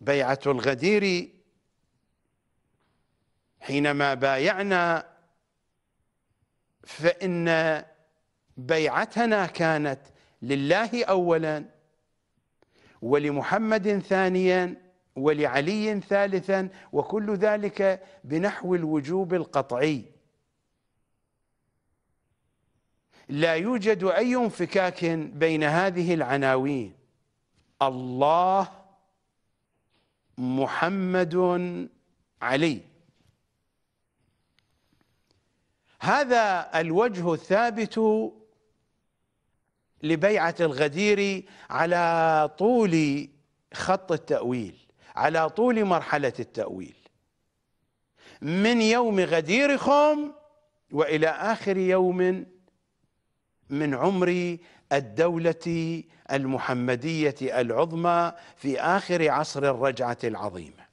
بيعة الغدير حينما بايعنا فإن بيعتنا كانت لله أولا ولمحمد ثانيا ولعلي ثالثا وكل ذلك بنحو الوجوب القطعي لا يوجد أي انفكاك بين هذه العناوين الله محمد علي هذا الوجه الثابت لبيعة الغدير على طول خط التأويل على طول مرحلة التأويل من يوم غديركم وإلى آخر يوم من عمر الدولة المحمدية العظمى في آخر عصر الرجعة العظيمة